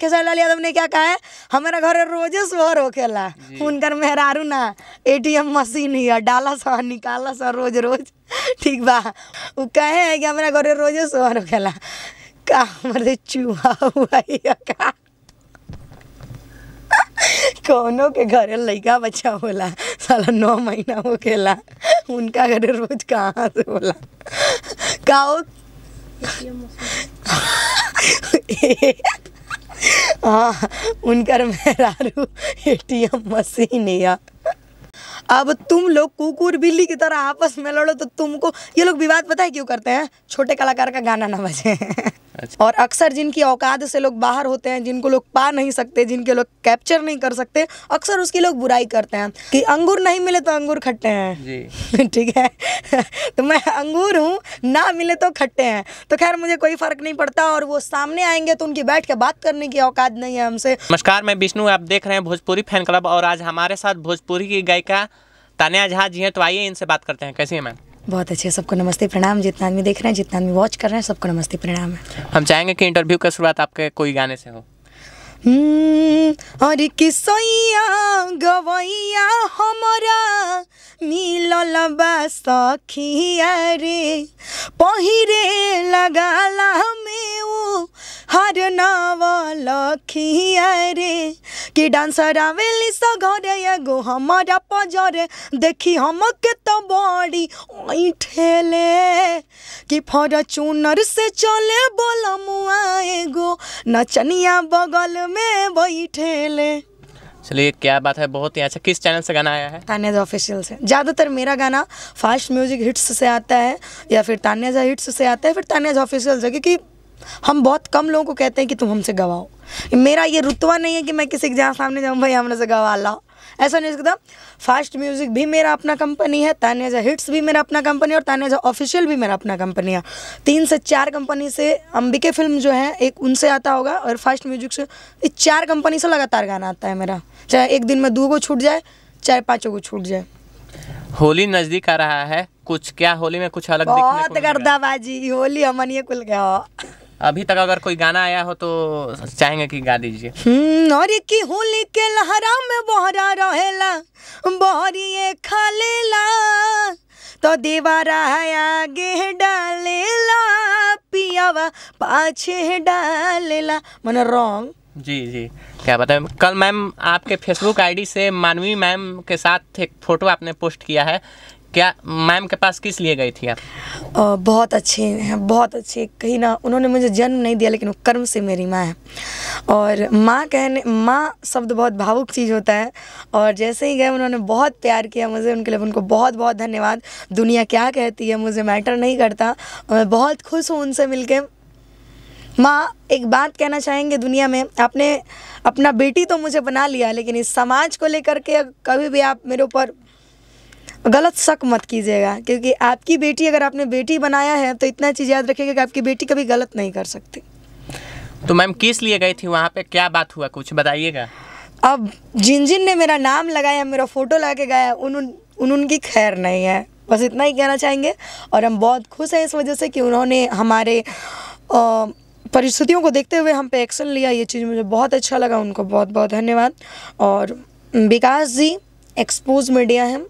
खेसारी लाल यादव ने क्या कहा है हमारा घर रोजे सुहर होकेला उनकर मेहरारू ना एटीएम मशीन ही डाल सा निकाल सा रोज रोज ठीक बा वो कहे है कि हमारा घर रोजे सुहर होकेला का हमारे चूहा हुआ का कोनो के घर लड़का बच्चा होला साला नौ महीना हो खेला उनका घर रोज कहाँ से होला का उनकर मेहरारू एम मशीन या अब तुम लोग कुकुर बिल्ली की तरह आपस में लड़ो तो तुमको ये लोग विवाद पता है क्यों करते हैं छोटे कलाकार का गाना ना बजे अच्छा। और अक्सर जिनकी औकात से लोग बाहर होते हैं जिनको लोग पा नहीं सकते जिनके लोग कैप्चर नहीं कर सकते अक्सर उसकी लोग बुराई करते हैं कि अंगूर नहीं मिले तो अंगूर खट्टे हैं ठीक है तो मैं अंगूर हूँ ना मिले तो खट्टे हैं तो खैर मुझे कोई फर्क नहीं पड़ता और वो सामने आएंगे तो उनकी बैठ के बात करने की औकात नहीं है हमसे नमस्कार मैं विष्णु आप देख रहे हैं भोजपुरी फैन क्लब और आज हमारे साथ भोजपुरी की गायिका तान्या झा जी हैं तो आइए इनसे बात करते हैं कैसी है मैम बहुत अच्छे सबको नमस्ते प्रणाम जितना आदमी देख रहे हैं जितना आदमी वॉच कर रहे हैं सबको नमस्ते प्रणाम है हम चाहेंगे कि इंटरव्यू का शुरुआत आपके कोई गाने से हो हम्म, और किसैया गवैया हमारा सखिया रे पहिरे लगाला में हर लखिया रे कि डांसर आवेली सघरे एगो हमारा पजरे देखी हम के तो बड़ी ठेले कि फॉर्चूनर से चले बोलमुआ एगो नचनिया बगल में बैठेले चलिए क्या बात है बहुत ही अच्छा किस चैनल से गाना आया है तान्याज ऑफिशियल से ज़्यादातर मेरा गाना फास्ट म्यूजिक हिट्स से आता है या फिर तान्याजा हिट्स से आता है फिर तान्याज ऑफिशियल से क्योंकि हम बहुत कम लोगों को कहते हैं कि तुम हमसे गवाओ मेरा ये रुतवा नहीं है कि मैं किसी के जहाँ सामने जाऊँ भाई हमने से गवा लाओ ऐसा नहीं सकता फास्ट म्यूज़िक भी मेरा अपना कंपनी है तानेजा हिट्स भी मेरा अपना कंपनी है और तानेजा ऑफिशियल भी मेरा अपना कंपनी है तीन से चार कंपनी से अंबिके फिल्म जो है एक उनसे आता होगा और फास्ट म्यूज़िक से इस चार कंपनी से लगातार गाना आता है मेरा चाहे एक दिन में दो को छूट जाए चाहे पाँचों को छूट जाए होली नज़दीक आ रहा है कुछ क्या होली में कुछ अलग बहुत गर्दाबाजी होली हमनिए कुल गया अभी तक अगर कोई गाना आया हो तो चाहेंगे कि गा दीजिए नौरी हम्म, की होली के लहरा में बहरा रहेला बहरिए खालेला तो दीवारा है आगे डालेला पियावा पाछे डालेला मन रॉन्ग जी जी क्या बताएं कल मैम आपके फेसबुक आईडी से मानवी मैम के साथ एक फ़ोटो आपने पोस्ट किया है क्या मैम के पास किस लिए गई थी आप आ, बहुत अच्छे हैं बहुत अच्छे कहीं ना उन्होंने मुझे जन्म नहीं दिया लेकिन वो कर्म से मेरी माँ है और माँ कहने माँ शब्द बहुत भावुक चीज़ होता है और जैसे ही गए उन्होंने बहुत प्यार किया मुझे उनके लिए उनको बहुत बहुत धन्यवाद दुनिया क्या कहती है मुझे मैटर नहीं करता मैं बहुत खुश हूँ उनसे मिलकर माँ एक बात कहना चाहेंगे दुनिया में आपने अपना बेटी तो मुझे बना लिया लेकिन इस समाज को लेकर के कभी भी आप मेरे ऊपर गलत शक मत कीजिएगा क्योंकि आपकी बेटी अगर आपने बेटी बनाया है तो इतना चीज़ याद रखिएगा कि आपकी बेटी कभी गलत नहीं कर सकती तो मैम किस लिए गई थी वहाँ पे क्या बात हुआ कुछ बताइएगा अब जिन जिन ने मेरा नाम लगाया मेरा फ़ोटो लगा के गया उन उन उनकी खैर नहीं है बस इतना ही कहना चाहेंगे और हम बहुत खुश हैं इस वजह से कि उन्होंने हमारे परिस्थितियों को देखते हुए हम पे एक्शन लिया ये चीज़ मुझे बहुत अच्छा लगा उनको बहुत बहुत धन्यवाद और विकास जी एक्सपोज मीडिया है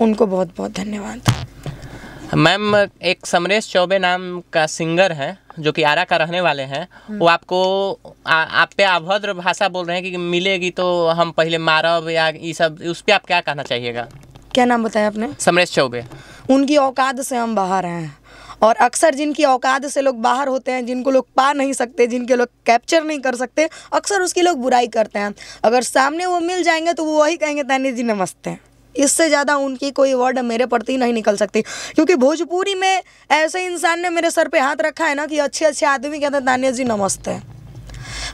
उनको बहुत बहुत धन्यवाद मैम एक समरेश चौबे नाम का सिंगर है जो कि आरा का रहने वाले हैं हम्म। वो आपको आ, आप पे अभद्र भाषा बोल रहे हैं कि मिलेगी तो हम पहले मारब या ये सब उस पर आप क्या कहना चाहिएगा क्या नाम बताया आपने समरेश चौबे उनकी औकात से हम बाहर हैं और अक्सर जिनकी औकात से लोग बाहर होते हैं जिनको लोग पा नहीं सकते जिनके लोग कैप्चर नहीं कर सकते अक्सर उसकी लोग बुराई करते हैं अगर सामने वो मिल जाएंगे तो वो वही कहेंगे तानी जी नमस्ते इससे ज़्यादा उनकी कोई वर्ड मेरे प्रति नहीं निकल सकती क्योंकि भोजपुरी में ऐसे इंसान ने मेरे सर पे हाथ रखा है ना कि अच्छे अच्छे आदमी कहते हैं तानिया जी नमस्ते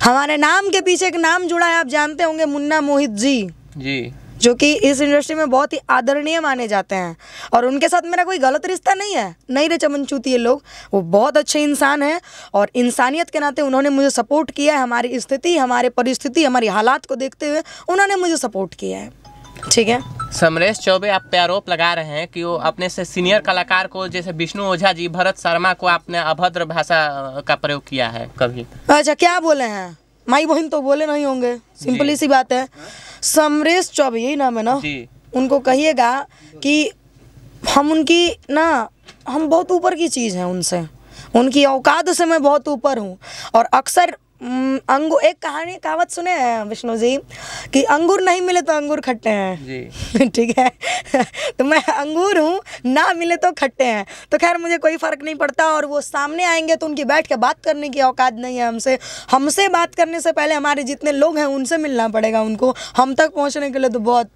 हमारे नाम के पीछे एक नाम जुड़ा है आप जानते होंगे मुन्ना मोहित जी जी जो कि इस इंडस्ट्री में बहुत ही आदरणीय माने जाते हैं और उनके साथ मेरा कोई गलत रिश्ता नहीं है नहीं रे चूती ये लोग वो बहुत अच्छे इंसान हैं और इंसानियत के नाते उन्होंने मुझे सपोर्ट किया है हमारी स्थिति हमारे परिस्थिति हमारी हालात को देखते हुए उन्होंने मुझे सपोर्ट किया है ठीक है समरेश चौबे आप पे आरोप लगा रहे हैं कि वो अपने से सीनियर कलाकार को जैसे विष्णु ओझा जी भरत शर्मा को आपने अभद्र भाषा का प्रयोग किया है कभी अच्छा क्या बोले हैं माई बहन तो बोले नहीं होंगे सिंपली सी बात है हा? समरेश चौबे यही नाम है ना उनको कहिएगा कि हम उनकी ना हम बहुत ऊपर की चीज़ हैं उनसे उनकी औकात से मैं बहुत ऊपर हूँ और अक्सर हम्म, अंगूर एक कहानी कहावत सुने विष्णु जी कि अंगूर नहीं मिले तो अंगूर खट्टे हैं ठीक है तो मैं अंगूर हूँ ना मिले तो खट्टे हैं तो खैर मुझे कोई फ़र्क नहीं पड़ता और वो सामने आएंगे तो उनकी बैठ के बात करने की औकात नहीं है हमसे हमसे बात करने से पहले हमारे जितने लोग हैं उनसे मिलना पड़ेगा उनको हम तक पहुँचने के लिए तो बहुत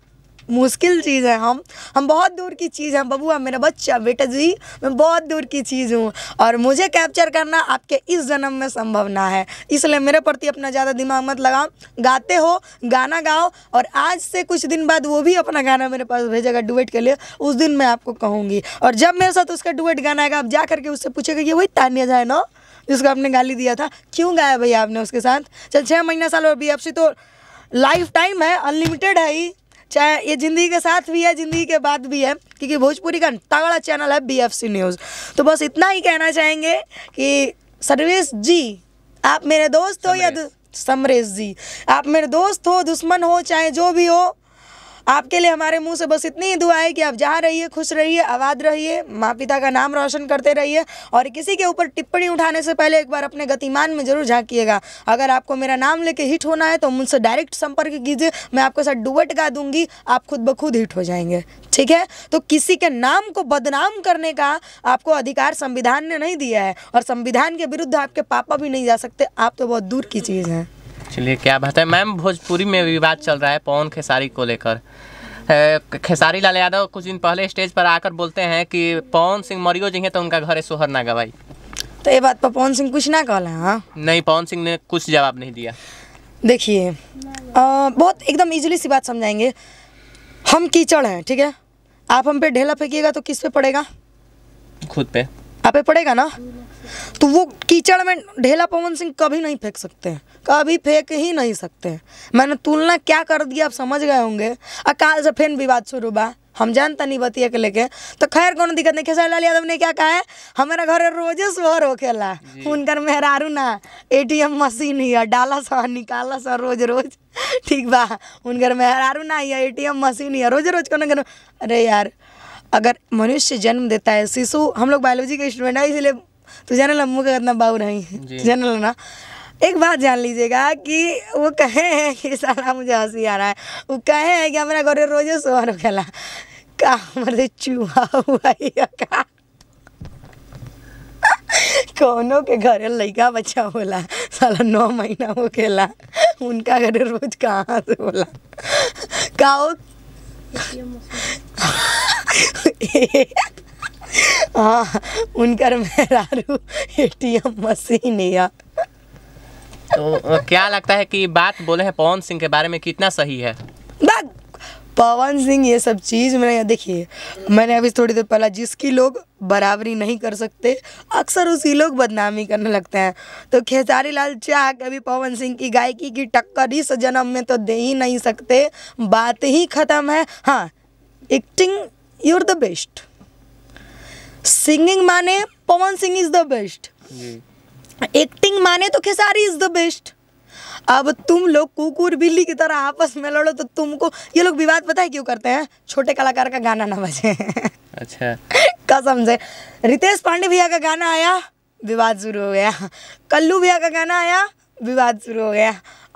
मुश्किल चीज़ है हम हम बहुत दूर की चीज़ हैं बबुआ मेरा बच्चा बेटा जी मैं बहुत दूर की चीज़ हूँ और मुझे कैप्चर करना आपके इस जन्म में संभव ना है इसलिए मेरे प्रति अपना ज़्यादा दिमाग मत लगाओ गाते हो गाना गाओ और आज से कुछ दिन बाद वो भी अपना गाना मेरे पास भेजेगा डुएट के लिए उस दिन मैं आपको कहूँगी और जब मेरे साथ उसका डुएट गाना आएगा आप जा करके उससे पूछेगा कि वही तानिया जाए ना जिसको आपने गाली दिया था क्यों गाया भैया आपने उसके साथ चल छः महीना साल और बी तो लाइफ टाइम है अनलिमिटेड है ही चाहे ये ज़िंदगी के साथ भी है ज़िंदगी के बाद भी है क्योंकि भोजपुरी का तगड़ा चैनल है बी न्यूज़ तो बस इतना ही कहना चाहेंगे कि सर्वेश जी आप मेरे दोस्त हो या समरेश जी आप मेरे दोस्त हो दुश्मन हो चाहे जो भी हो आपके लिए हमारे मुंह से बस इतनी ही दुआ है कि आप जहाँ रहिए खुश रहिए आबाद रहिए माँ पिता का नाम रोशन करते रहिए और किसी के ऊपर टिप्पणी उठाने से पहले एक बार अपने गतिमान में जरूर झाँकिएगा अगर आपको मेरा नाम लेके हिट होना है तो मुझसे डायरेक्ट संपर्क कीजिए मैं आपके साथ डुबट गा दूंगी आप खुद ब खुद हिट हो जाएंगे ठीक है तो किसी के नाम को बदनाम करने का आपको अधिकार संविधान ने नहीं दिया है और संविधान के विरुद्ध आपके पापा भी नहीं जा सकते आप तो बहुत दूर की चीज़ हैं चलिए क्या बात है मैम भोजपुरी में विवाद चल रहा है पवन खेसारी को लेकर खेसारी लाल यादव कुछ दिन पहले स्टेज पर आकर बोलते हैं कि पवन सिंह मरियो जी हैं तो उनका घर है सोहर ना गवाई तो ये बात पर तो पवन सिंह कुछ ना कहले हाँ नहीं पवन सिंह ने कुछ जवाब नहीं दिया देखिए बहुत एकदम इजीली सी बात समझाएंगे हम कीचड़ हैं ठीक है आप हम पे ढेला फेंकिएगा तो किस पे पड़ेगा खुद पे आप पड़ेगा ना तो वो कीचड़ में ढेला पवन सिंह कभी नहीं फेंक सकते हैं कभी फेंक ही नहीं सकते हैं मैंने तुलना क्या कर दिया आप समझ गए होंगे अकाल से फिर विवाद शुरू बा हम जानता नहीं बतिया के लेके तो खैर कौन दिक्कत नहीं खेसारी यादव ने क्या कहा है हमारा घर रोजे सुहर होखेला उनकर मेहरारू ना एटीएम मशीन ही है डाला सा निकाला सा रोज रोज ठीक बा उनकर मेहरारू ना है एम मशीन ही है रोज रोज कौन अरे यार अगर मनुष्य जन्म देता है शिशु हम लोग बायोलॉजी के स्टूडेंट हैं इसलिए तो जाना लम्बू का इतना बाबू नहीं है जाना लेना एक बात जान लीजिएगा कि वो कहे हैं कि सारा मुझे हंसी आ रहा है वो कहे हैं कि हमारा घर रोजे सोहर खेला का हमारे चूहा हुआ का कोनो के घर लड़का बच्चा बोला साला नौ महीना वो खेला उनका घर रोज कहाँ से बोला का हाँ उनकर मेहरारू एटीएम मशीन या तो क्या लगता है कि बात बोले हैं पवन सिंह के बारे में कितना सही है पवन सिंह ये सब चीज़ मैंने देखिए मैंने अभी थोड़ी देर पहला जिसकी लोग बराबरी नहीं कर सकते अक्सर उसी लोग बदनामी करने लगते हैं तो खेसारी लाल चाह कभी पवन सिंह की गायकी की टक्कर इस जन्म में तो दे ही नहीं सकते बात ही ख़त्म है हाँ acting are the best singing माने Pawan Singh is the best acting माने तो खेसारी इज द बेस्ट अब तुम लोग कुकुर बिल्ली की तरह आपस में लड़ो तो तुमको ये लोग विवाद पता है क्यों करते हैं छोटे कलाकार का गाना ना बजे अच्छा कसम से रितेश पांडे भैया का गाना आया विवाद शुरू हो गया कल्लू भैया का गाना आया विवाद शुरू हो गया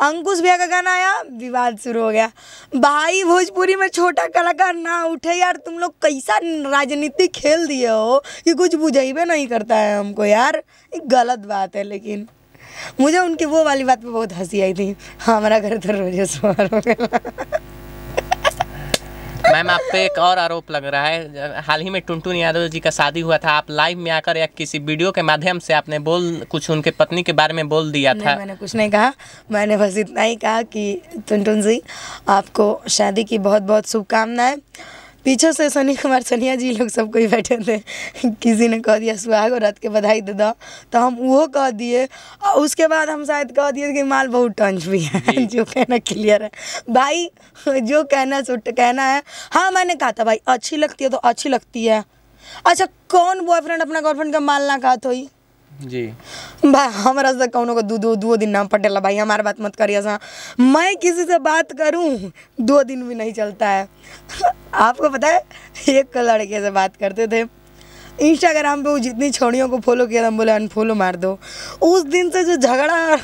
अंकुश भैया का गाना आया विवाद शुरू हो गया भाई भोजपुरी में छोटा कलाकार ना उठे यार तुम लोग कैसा राजनीति खेल दिए हो ये कुछ बुझेबे नहीं करता है हमको यार गलत बात है लेकिन मुझे उनकी वो वाली बात पे बहुत हंसी आई थी हमारा घर तो रोजे सवार हो गया मैम आप पे एक और आरोप लग रहा है हाल ही में टुनटुन यादव जी का शादी हुआ था आप लाइव में आकर या किसी वीडियो के माध्यम से आपने बोल कुछ उनके पत्नी के बारे में बोल दिया था मैंने कुछ नहीं कहा मैंने बस इतना ही कहा कि टुनटुन जी आपको शादी की बहुत बहुत शुभकामनाएं पीछे से सनी कुमार सोनिया जी लोग सब कोई बैठे थे किसी ने कह दिया सुहाग और रात के बधाई दे दो तो हम वो कह दिए और उसके बाद हम शायद कह दिए कि माल बहुत टंच भी है जो कहना क्लियर है भाई जो कहना सुट कहना है हाँ मैंने कहा था भाई अच्छी लगती है तो अच्छी लगती है अच्छा कौन बॉयफ्रेंड अपना गर्लफ्रेंड का माल ना कहा तो ही जी भाई हमारा से कौन को दो दो दो दिन ना पटेला भाई हमारे बात मत करिए सा मैं किसी से बात करूं दो दिन भी नहीं चलता है आपको पता है एक लड़के से बात करते थे इंस्टाग्राम पे वो जितनी छोड़ियों को फॉलो किया था बोले अनफॉलो मार दो उस दिन से जो झगड़ा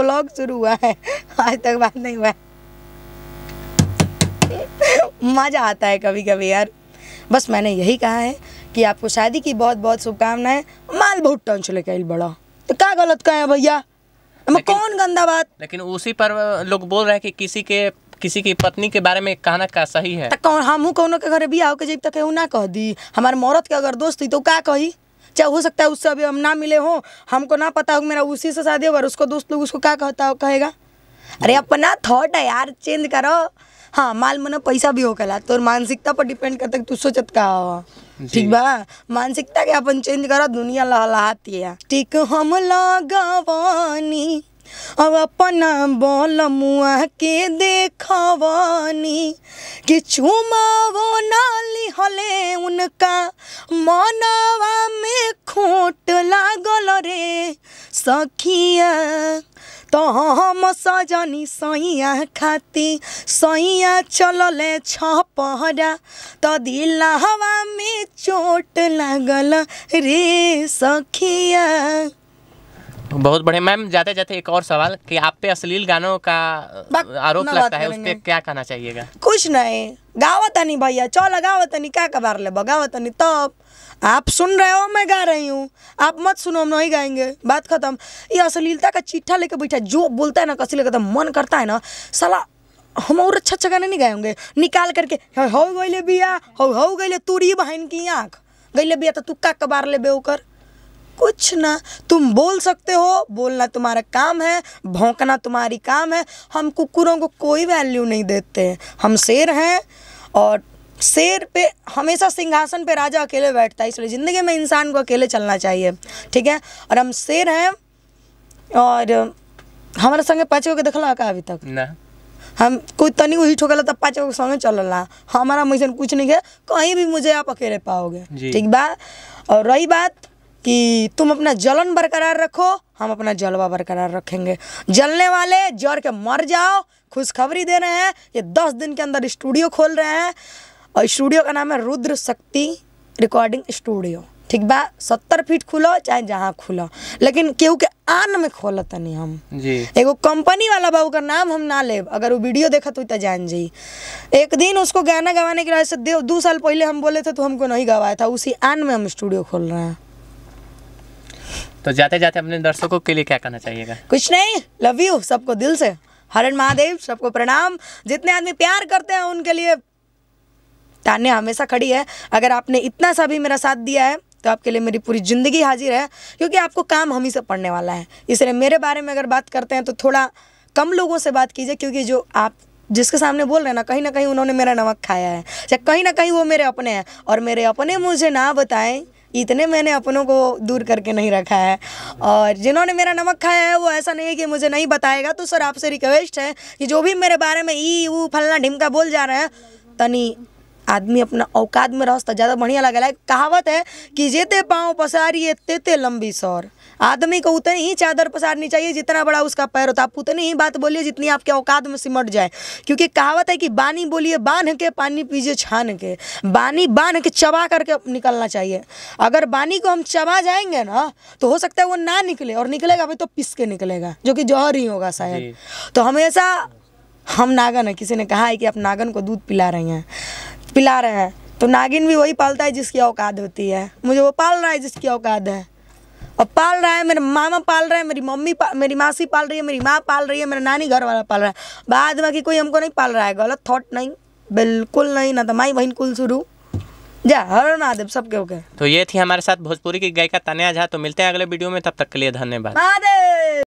ब्लॉग शुरू हुआ है आज तक बात नहीं हुआ मज़ा आता है कभी कभी यार बस मैंने यही कहा है कि आपको शादी की बहुत बहुत शुभकामनाएं माल बहुत टन चले कैल बड़ा तो क्या गलत कहे भैया कौन गंदा बात लेकिन उसी पर लोग बोल रहे हैं कि किसी के किसी की पत्नी के बारे में कहना का सही है तो कौन हमू कोनो के बिया के जब तक ना कह दी हमारे मौरत के अगर दोस्त थी तो क्या कही चाहे हो सकता है उससे अभी हम ना मिले हो हमको ना पता हो मेरा उसी से शादी होगा उसको दोस्त लोग उसको क्या कहता कहेगा अरे अपना थॉट है यार चेंज करो हाँ माल मना पैसा भी होखेला तोर मानसिकता पर डिपेंड करता तू सोचत का हो ठीक बा मानसिकता के अपन चेंज करा दुनिया लहलाती ठीक हम लगवानी अब अपना बोल मुआ के देखवानी कि वो नाली हले उनका मनवा में खोट लागल रे सखिया तो हम सजनी सैया खाती सैया चलल छपहरा तो दिल हवा में चोट लागल रे सखिया बहुत बढ़िया मैम जाते जाते एक और सवाल कि आप पे अश्लील गानों का आरोप लगता है तो उस पे क्या कहना चाहिएगा कुछ नहीं गावत नहीं भैया चल गावत नहीं क्या कबार ले गावत नहीं तब तो आप सुन रहे हो मैं गा रही हूँ आप मत सुनो हम नहीं गाएंगे बात खत्म ये अश्लीलता का चिट्ठा लेके बैठा जो बोलता है ना कसी लेकर तो मन करता है ना सला हम और अच्छा अच्छा गाने नहीं गाए होंगे निकाल करके हो गए बिया हो हो गए तूरी बहन की आँख गई बिया तो तू का कबार ले बेकर कुछ ना तुम बोल सकते हो बोलना तुम्हारा काम है भौंकना तुम्हारी काम है हम कुकुरों को कोई वैल्यू नहीं देते हम शेर हैं और शेर पे हमेशा सिंहासन पे राजा अकेले बैठता है इसलिए ज़िंदगी में इंसान को अकेले चलना चाहिए ठीक है और हम शेर हैं और हमारे संगे पाँच गो के देखला का अभी तक ना हम कोई हिट हो गए तब तो पाँच गो के संगे रहा हमारा मुझसे कुछ नहीं है कहीं भी मुझे आप अकेले पाओगे ठीक बा और रही बात कि तुम अपना जलन बरकरार रखो हम अपना जलवा बरकरार रखेंगे जलने वाले जर के मर जाओ खुशखबरी दे रहे हैं ये दस दिन के अंदर स्टूडियो खोल रहे हैं और स्टूडियो का नाम है रुद्र शक्ति रिकॉर्डिंग स्टूडियो ठीक बा सत्तर फीट खुलो चाहे जहाँ खुलो लेकिन केहू के आन में खोल तनी हम जी एगो कंपनी वाला बाबू का नाम हम ना लेब अगर वो वीडियो देखा तो जान जाई एक दिन उसको गाना गवाने के लिए दो साल पहले हम बोले थे तो हमको नहीं गवाया था उसी आन में हम स्टूडियो खोल रहे हैं तो जाते जाते अपने दर्शकों के लिए क्या कहना चाहिएगा कुछ नहीं लव यू सबको दिल से हरण महादेव सबको प्रणाम जितने आदमी प्यार करते हैं उनके लिए तान्या हमेशा खड़ी है अगर आपने इतना सा भी मेरा साथ दिया है तो आपके लिए मेरी पूरी ज़िंदगी हाजिर है क्योंकि आपको काम हम ही से पड़ने वाला है इसलिए मेरे बारे में अगर बात करते हैं तो थोड़ा कम लोगों से बात कीजिए क्योंकि जो आप जिसके सामने बोल रहे हैं ना कहीं ना कहीं उन्होंने मेरा नमक खाया है या कहीं ना कहीं वो मेरे अपने हैं और मेरे अपने मुझे ना बताएं इतने मैंने अपनों को दूर करके नहीं रखा है और जिन्होंने मेरा नमक खाया है वो ऐसा नहीं है कि मुझे नहीं बताएगा तो सर आपसे रिक्वेस्ट है कि जो भी मेरे बारे में ई वो फलना ढिमका बोल जा रहे हैं तनी आदमी अपना औकात में रह तो ज़्यादा बढ़िया लगेला कहावत है कि जेते पाँव पसारिए तेते लंबी सौर आदमी को उतनी ही चादर पसारनी चाहिए जितना बड़ा उसका पैर होता तो आप उतनी ही बात बोलिए जितनी आपके औकात में सिमट जाए क्योंकि कहावत है कि बानी बोलिए बांध के पानी पीजिए छान के बानी बांध के चबा करके निकलना चाहिए अगर बानी को हम चबा जाएंगे ना तो हो सकता है वो ना निकले और निकलेगा भाई तो पिस के निकलेगा जो कि जौहर ही होगा शायद तो हमेशा हम नागन है किसी ने कहा है कि आप नागन को दूध पिला रही हैं पिला रहे हैं तो नागिन भी वही पालता है जिसकी औकात होती है मुझे वो पाल रहा है जिसकी औकात है और पाल रहा है मेरे मामा पाल रहा है मेरी मम्मी मेरी मासी पाल रही है मेरी माँ पाल रही है मेरा नानी घर वाला पाल रहा है बाद में कोई हमको नहीं पाल रहा है गलत थॉट नहीं बिल्कुल नहीं ना तो माई बहन कुल शुरू जा हर महादेव सबके ओके तो ये थी हमारे साथ भोजपुरी की गायिका तनिया झा तो मिलते हैं अगले वीडियो में तब तक के लिए धन्यवाद